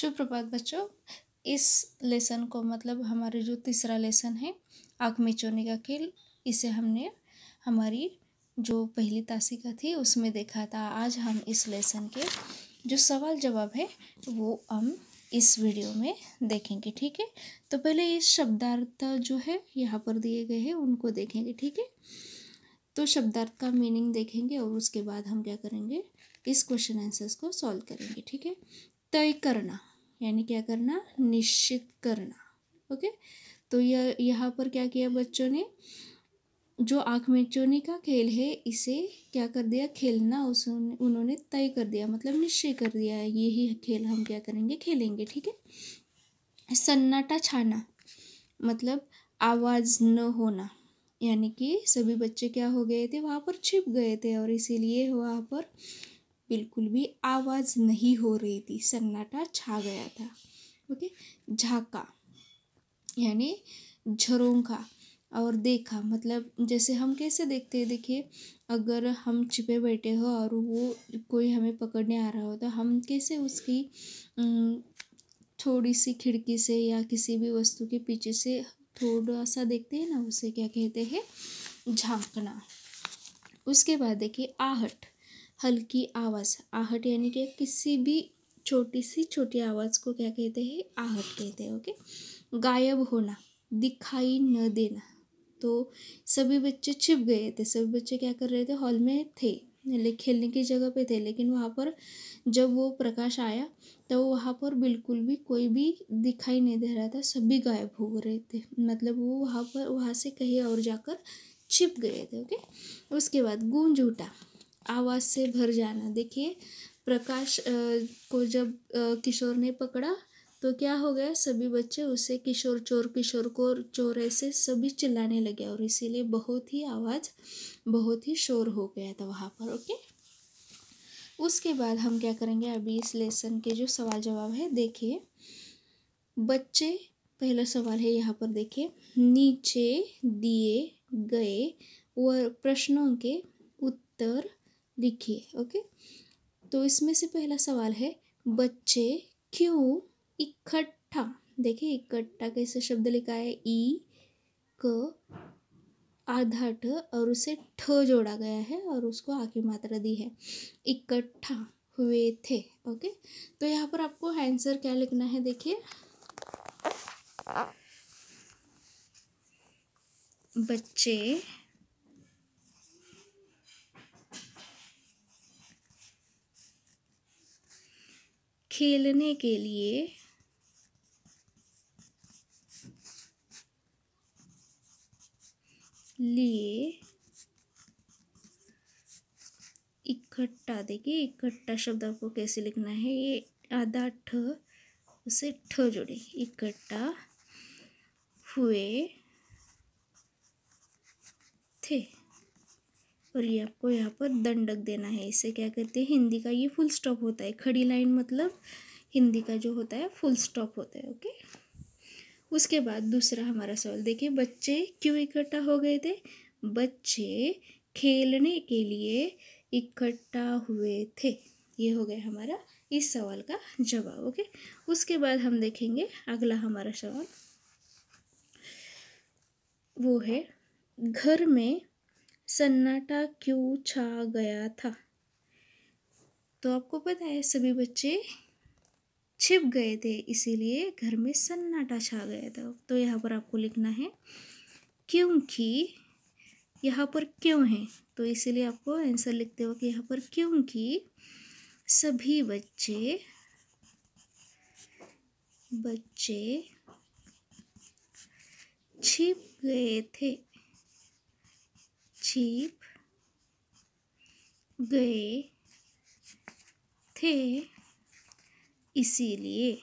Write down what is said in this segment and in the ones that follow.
शुभ प्रभात बच्चों इस लेसन को मतलब हमारे जो तीसरा लेसन है आँख में चोने का खेल इसे हमने हमारी जो पहली तासिका थी उसमें देखा था आज हम इस लेसन के जो सवाल जवाब है वो हम इस वीडियो में देखेंगे ठीक है तो पहले इस शब्दार्थ जो है यहाँ पर दिए गए हैं उनको देखेंगे ठीक है तो शब्दार्थ का मीनिंग देखेंगे और उसके बाद हम क्या करेंगे इस क्वेश्चन आंसर्स को सॉल्व करेंगे ठीक है तय करना यानी क्या करना निश्चित करना ओके तो यह यहाँ पर क्या किया बच्चों ने जो आँख में चोनी का खेल है इसे क्या कर दिया खेलना उसने उन्होंने तय कर दिया मतलब निश्चय कर दिया है यही खेल हम क्या करेंगे खेलेंगे ठीक है सन्नाटा छाना मतलब आवाज़ न होना यानी कि सभी बच्चे क्या हो गए थे वहाँ पर छिप गए थे और इसीलिए वहाँ पर बिल्कुल भी आवाज़ नहीं हो रही थी सन्नाटा छा गया था ओके झाका यानी झरोंका और देखा मतलब जैसे हम कैसे देखते हैं देखिए अगर हम छिपे बैठे हो और वो कोई हमें पकड़ने आ रहा हो तो हम कैसे उसकी थोड़ी सी खिड़की से या किसी भी वस्तु के पीछे से थोड़ा सा देखते हैं ना उसे क्या कहते हैं झांकना उसके बाद देखिए आहट हल्की आवाज़ आहट यानी कि किसी भी छोटी सी छोटी आवाज़ को क्या कहते हैं आहट कहते हैं ओके गायब होना दिखाई न देना तो सभी बच्चे छिप गए थे सभी बच्चे क्या कर रहे थे हॉल में थे खेलने की जगह पे थे लेकिन वहाँ पर जब वो प्रकाश आया तो वहाँ पर बिल्कुल भी कोई भी दिखाई नहीं दे रहा था सभी गायब हो रहे थे मतलब वो वहाँ पर वहाँ से कहीं और जाकर छिप गए थे ओके उसके बाद गूंज उठा आवाज़ से भर जाना देखिए प्रकाश को जब किशोर ने पकड़ा तो क्या हो गया सभी बच्चे उसे किशोर चोर किशोर को चोर ऐसे सभी चिल्लाने लगे और इसीलिए बहुत ही आवाज़ बहुत ही शोर हो गया था वहाँ पर ओके उसके बाद हम क्या करेंगे अभी इस लेसन के जो सवाल जवाब है देखिए बच्चे पहला सवाल है यहाँ पर देखिए नीचे दिए गए व प्रश्नों के उत्तर लिखिए ओके तो इसमें से पहला सवाल है बच्चे क्यों इकट्ठा देखिए इकट्ठा कैसे शब्द लिखा है ई क आधा ठ और उसे ठ जोड़ा गया है और उसको आखिरी मात्रा दी है इकट्ठा हुए थे ओके तो यहाँ पर आपको आंसर क्या लिखना है देखिए बच्चे खेलने के लिए लिए इकट्ठा देखिए इकट्ठा शब्द आपको कैसे लिखना है ये आधा ठ उसे ठ जोड़े इकट्ठा हुए थे और ये आपको यहाँ पर दंडक देना है इससे क्या करते हैं हिंदी का ये फुल स्टॉप होता है खड़ी लाइन मतलब हिंदी का जो होता है फुल स्टॉप होता है ओके उसके बाद दूसरा हमारा सवाल देखिए बच्चे क्यों इकट्ठा हो गए थे बच्चे खेलने के लिए इकट्ठा हुए थे ये हो गया हमारा इस सवाल का जवाब ओके उसके बाद हम देखेंगे अगला हमारा सवाल वो है घर में सन्नाटा क्यों छा गया था तो आपको पता है सभी बच्चे छिप गए थे इसीलिए घर में सन्नाटा छा गया था तो यहाँ पर आपको लिखना है क्योंकि यहाँ पर क्यों है तो इसीलिए आपको आंसर लिखते वक्त यहाँ पर क्योंकि सभी बच्चे बच्चे छिप गए थे छिप गए थे इसीलिए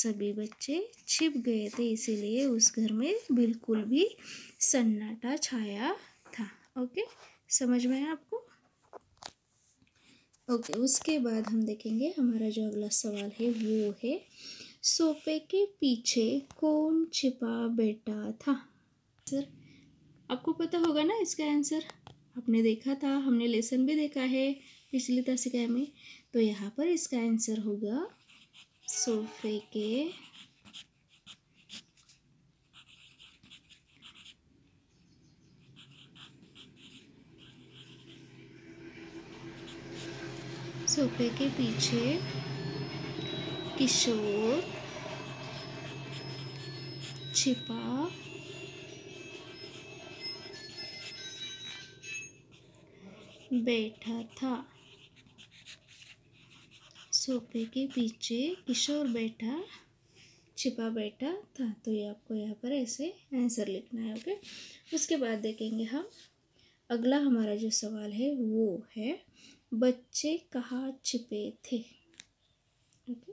सभी बच्चे छिप गए थे इसीलिए उस घर में बिल्कुल भी सन्नाटा छाया था ओके समझ में आपको ओके उसके बाद हम देखेंगे हमारा जो अगला सवाल है वो है सोफे के पीछे कौन छिपा बैठा था सर आपको पता होगा ना इसका आंसर आपने देखा था हमने लेसन भी देखा है पिछली तस्करा में तो यहाँ पर इसका आंसर होगा सोफे के सोफे के पीछे किशोर छिपा बैठा था सोफे के पीछे किशोर बैठा छिपा बैठा था तो ये आपको यहाँ पर ऐसे आंसर लिखना है ओके उसके बाद देखेंगे हम अगला हमारा जो सवाल है वो है बच्चे कहाँ छिपे थे ओके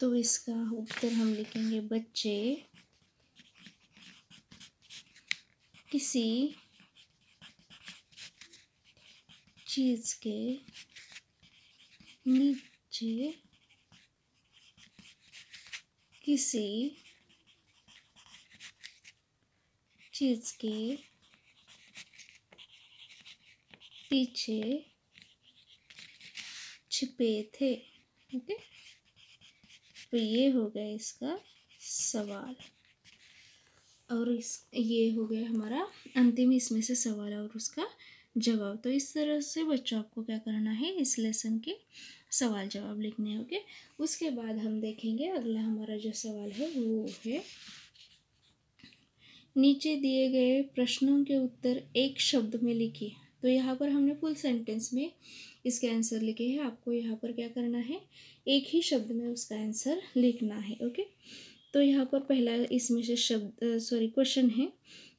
तो इसका उत्तर हम लिखेंगे बच्चे किसी चीज़ के नीचे किसी चीज़ के पीछे छिपे थे ओके तो ये हो गया इसका सवाल और इस ये हो गया हमारा अंतिम इसमें से सवाल और उसका जवाब तो इस तरह से बच्चों आपको क्या करना है इस लेसन के सवाल जवाब लिखने होंगे उसके बाद हम देखेंगे अगला हमारा जो सवाल है वो है नीचे दिए गए प्रश्नों के उत्तर एक शब्द में लिखिए तो यहाँ पर हमने फुल सेंटेंस में इसके आंसर लिखे हैं आपको यहाँ पर क्या करना है एक ही शब्द में उसका आंसर लिखना है ओके तो यहाँ पर पहला इसमें से शब्द सॉरी क्वेश्चन है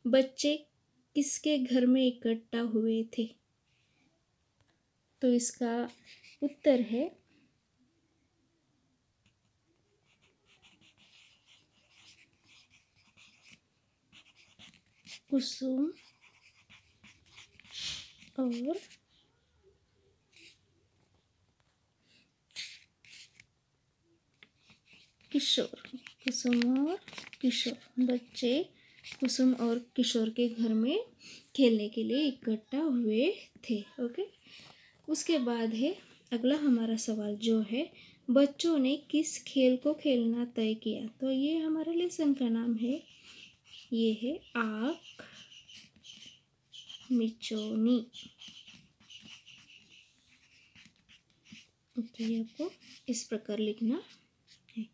बच्चे किसके घर में इकट्ठा हुए थे तो इसका उत्तर है कुसुम और किशोर कुसुम और किशोर बच्चे कुसुम और किशोर के घर में खेलने के लिए इकट्ठा हुए थे ओके उसके बाद है अगला हमारा सवाल जो है बच्चों ने किस खेल को खेलना तय किया तो ये हमारा लेसन का नाम है ये है आख मिचोनी ओके तो आपको इस प्रकार लिखना है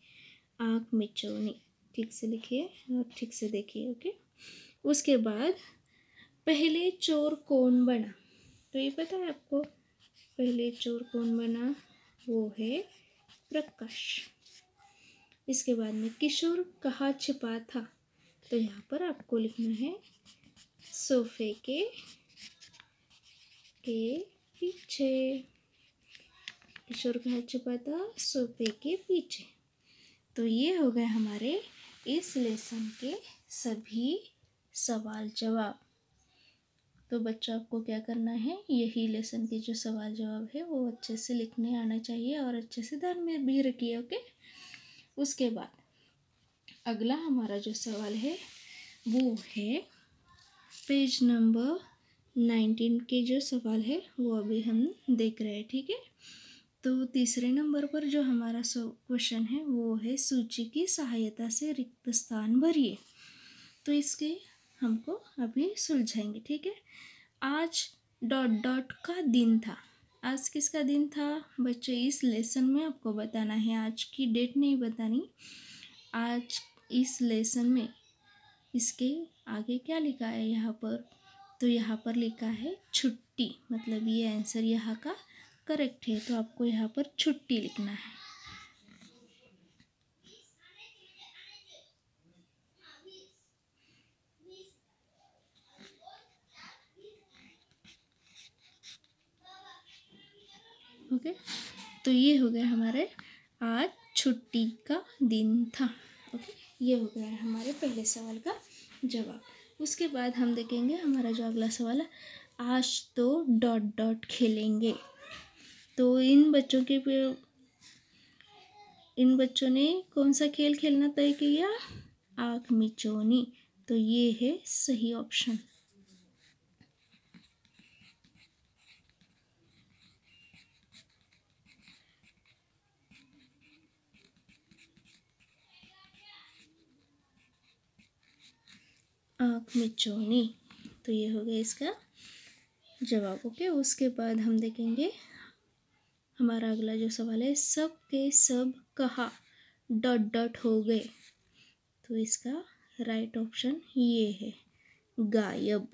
आँख मिचोनी ठीक से लिखिए और ठीक से देखिए ओके उसके बाद पहले चोर कौन बना तो ये पता है आपको पहले चोर कौन बना वो है प्रकाश इसके बाद में किशोर कहाँ छिपा था तो यहाँ पर आपको लिखना है सोफे के के पीछे किशोर कहाँ छिपा था सोफे के पीछे तो ये हो गए हमारे इस लेसन के सभी सवाल जवाब तो बच्चों आपको क्या करना है यही लेसन के जो सवाल जवाब है वो अच्छे से लिखने आना चाहिए और अच्छे से ध्यान में भी रखिए ओके उसके बाद अगला हमारा जो सवाल है वो है पेज नंबर नाइनटीन के जो सवाल है वो अभी हम देख रहे हैं ठीक है तो तीसरे नंबर पर जो हमारा क्वेश्चन है वो है सूची की सहायता से रिक्त स्थान भरिए तो इसके हमको अभी सुलझाएंगे ठीक है आज डॉट डॉट का दिन था आज किसका दिन था बच्चे इस लेसन में आपको बताना है आज की डेट नहीं बतानी आज इस लेसन में इसके आगे क्या लिखा है यहाँ पर तो यहाँ पर लिखा है छुट्टी मतलब ये आंसर यहाँ का करेक्ट है तो आपको यहाँ पर छुट्टी लिखना है ओके तो ये हो गया हमारे आज छुट्टी का दिन था ओके ये हो गया हमारे पहले सवाल का जवाब उसके बाद हम देखेंगे हमारा जो अगला सवाल है आज तो डॉट डॉट खेलेंगे तो इन बच्चों के इन बच्चों ने कौन सा खेल खेलना तय किया आँख मिचोनी तो ये है सही ऑप्शन आँख में चोनी तो ये हो गया इसका जवाब ओके उसके बाद हम देखेंगे हमारा अगला जो सवाल है सब के सब कहा डॉट डॉट हो गए तो इसका राइट ऑप्शन ये है गायब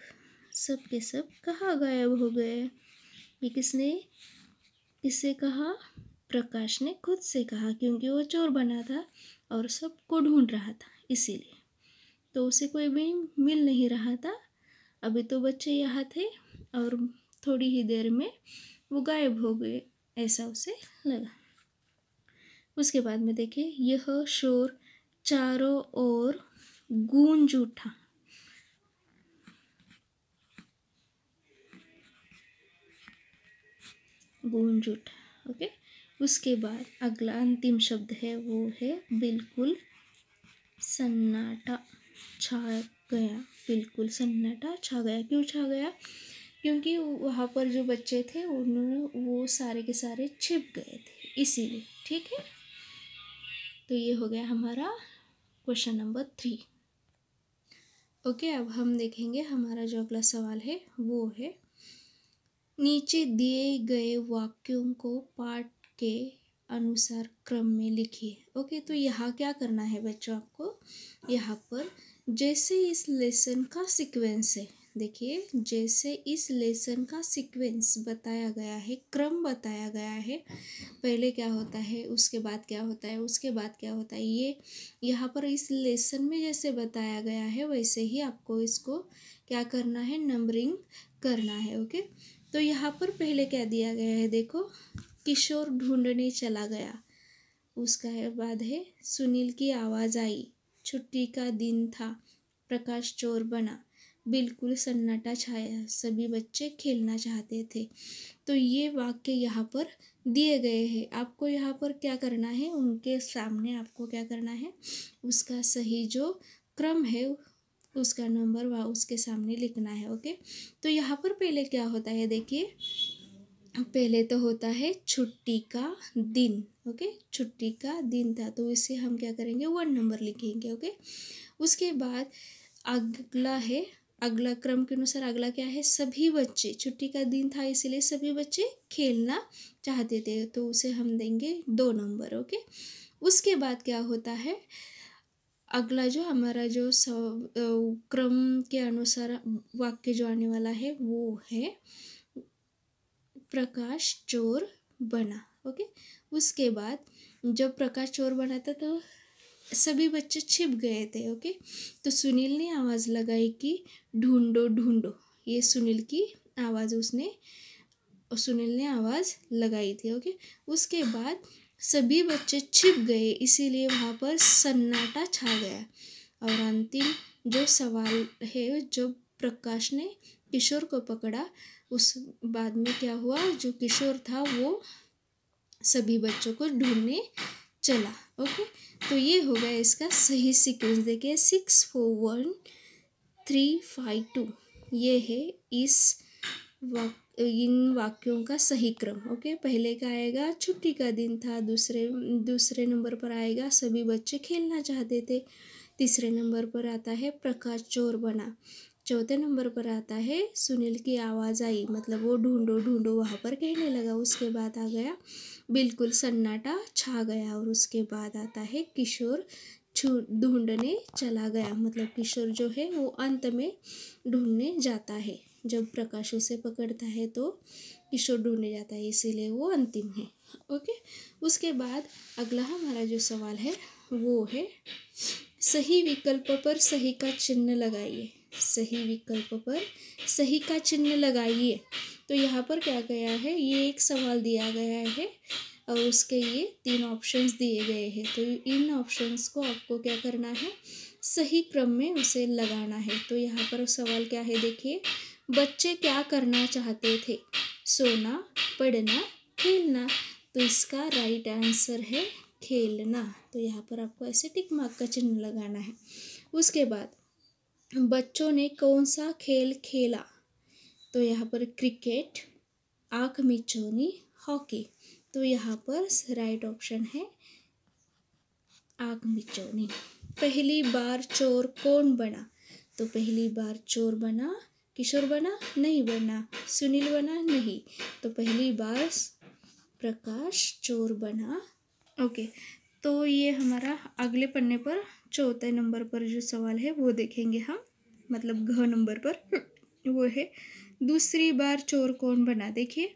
सब के सब कहाँ गायब हो गए ये किसने किसे कहा प्रकाश ने खुद से कहा क्योंकि वो चोर बना था और सबको ढूंढ रहा था इसीलिए तो उसे कोई भी मिल नहीं रहा था अभी तो बच्चे यहाँ थे और थोड़ी ही देर में वो गायब हो गए ऐसा उसे लगा उसके बाद में देखिए यह शोर चारों ओर गूंज उठा गूंज उठा ओके उसके बाद अगला अंतिम शब्द है वो है बिल्कुल सन्नाटा छा गया बिल्कुल सन्नाटा छा गया क्यों छा गया क्योंकि वहाँ पर जो बच्चे थे उन्होंने वो सारे के सारे छिप गए थे इसीलिए ठीक है तो ये हो गया हमारा क्वेश्चन नंबर थ्री ओके अब हम देखेंगे हमारा जो अगला सवाल है वो है नीचे दिए गए वाक्यों को पाठ के अनुसार क्रम में लिखिए ओके तो यहाँ क्या करना है बच्चों आपको यहाँ पर जैसे इस लेसन का सीक्वेंस है देखिए जैसे इस लेसन का सीक्वेंस बताया गया है क्रम बताया गया है पहले क्या होता है उसके बाद क्या होता है उसके बाद क्या होता है ये यहाँ पर इस लेसन में जैसे बताया गया है वैसे ही आपको इसको क्या करना है नंबरिंग करना है ओके तो यहाँ पर पहले क्या दिया गया है देखो किशोर ढूंढने चला गया उसका बाद है सुनील की आवाज़ आई छुट्टी का दिन था प्रकाश चोर बना बिल्कुल सन्नाटा छाया सभी बच्चे खेलना चाहते थे तो ये वाक्य यहाँ पर दिए गए हैं आपको यहाँ पर क्या करना है उनके सामने आपको क्या करना है उसका सही जो क्रम है उसका नंबर वह उसके सामने लिखना है ओके तो यहाँ पर पहले क्या होता है देखिए पहले तो होता है छुट्टी का दिन ओके छुट्टी का दिन था तो इसे हम क्या करेंगे वन नंबर लिखेंगे ओके उसके बाद अगला है अगला क्रम के अनुसार अगला क्या है सभी बच्चे छुट्टी का दिन था इसलिए सभी बच्चे खेलना चाहते थे तो उसे हम देंगे दो नंबर ओके उसके बाद क्या होता है अगला जो हमारा जो सब क्रम के अनुसार वाक्य जो आने वाला है वो है प्रकाश चोर बना ओके उसके बाद जब प्रकाश चोर बना था तो सभी बच्चे छिप गए थे ओके तो सुनील ने आवाज़ लगाई कि ढूंढो ढूंढो ये सुनील की आवाज़ उसने सुनील ने आवाज़ लगाई थी ओके उसके बाद सभी बच्चे छिप गए इसीलिए वहाँ पर सन्नाटा छा गया और अंतिम जो सवाल है जो प्रकाश ने किशोर को पकड़ा उस बाद में क्या हुआ जो किशोर था वो सभी बच्चों को ढूंढने चला ओके तो ये हो गया इसका सही सीक्वेंस देखिए six four one three five two ये है इस वाक इन वाक्यों का सही क्रम ओके पहले का आएगा छुट्टी का दिन था दूसरे दूसरे नंबर पर आएगा सभी बच्चे खेलना चाहते थे तीसरे नंबर पर आता है प्रकाश चोर बना चौथे नंबर पर आता है सुनील की आवाज़ आई मतलब वो ढूंढो ढूंढो वहाँ पर कहने लगा उसके बाद आ गया बिल्कुल सन्नाटा छा गया और उसके बाद आता है किशोर छू ढूंढने चला गया मतलब किशोर जो है वो अंत में ढूंढने जाता है जब प्रकाश उसे पकड़ता है तो किशोर ढूंढने जाता है इसीलिए वो अंतिम है ओके उसके बाद अगला हमारा जो सवाल है वो है सही विकल्प पर सही का चिन्ह लगाइए सही विकल्प पर सही का चिन्ह लगाइए तो यहाँ पर क्या गया है ये एक सवाल दिया गया है और उसके ये तीन ऑप्शंस दिए गए हैं तो इन ऑप्शंस को आपको क्या करना है सही क्रम में उसे लगाना है तो यहाँ पर सवाल क्या है देखिए बच्चे क्या करना चाहते थे सोना पढ़ना खेलना तो इसका राइट आंसर है खेलना तो यहाँ पर आपको ऐसे टिक मार्क का चिन्ह लगाना है उसके बाद बच्चों ने कौन सा खेल खेला तो यहाँ पर क्रिकेट आँख मिचौनी हॉकी तो यहाँ पर राइट ऑप्शन है आँख मिचौनी पहली बार चोर कौन बना तो पहली बार चोर बना किशोर बना नहीं बना सुनील बना नहीं तो पहली बार प्रकाश चोर बना ओके तो ये हमारा अगले पन्ने पर चौथे नंबर पर जो सवाल है वो देखेंगे हम मतलब घ नंबर पर हम्म, वो है दूसरी बार चोर कौन बना देखिए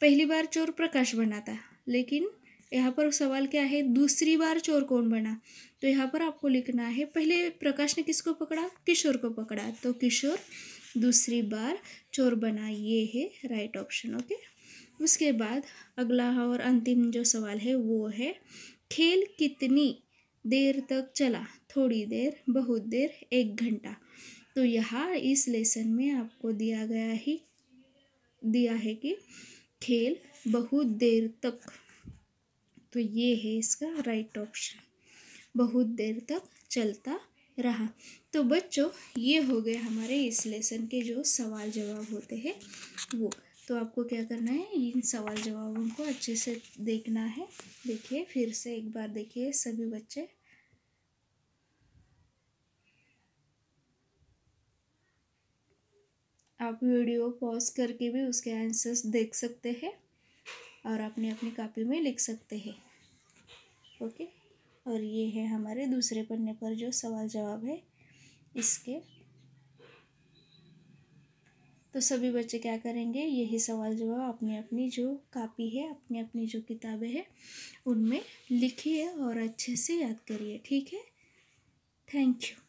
पहली बार चोर प्रकाश बना था लेकिन यहाँ पर सवाल क्या है दूसरी बार चोर कौन बना तो यहाँ पर आपको लिखना है पहले प्रकाश ने किसको पकड़ा किशोर को पकड़ा तो किशोर दूसरी बार चोर बना ये है राइट ऑप्शन ओके उसके बाद अगला और अंतिम जो सवाल है वो है खेल कितनी देर तक चला थोड़ी देर बहुत देर एक घंटा तो यहाँ इस लेसन में आपको दिया गया ही दिया है कि खेल बहुत देर तक तो ये है इसका राइट ऑप्शन बहुत देर तक चलता रहा तो बच्चों ये हो गए हमारे इस लेसन के जो सवाल जवाब होते हैं वो तो आपको क्या करना है इन सवाल जवाबों को अच्छे से देखना है देखिए फिर से एक बार देखिए सभी बच्चे आप वीडियो पॉज करके भी उसके आंसर्स देख सकते हैं और अपनी अपनी कापी में लिख सकते हैं ओके और ये है हमारे दूसरे पन्ने पर जो सवाल जवाब है इसके तो सभी बच्चे क्या करेंगे यही सवाल जो है अपनी अपनी जो कापी है अपनी अपनी जो किताबें हैं उनमें लिखिए और अच्छे से याद करिए ठीक है थैंक यू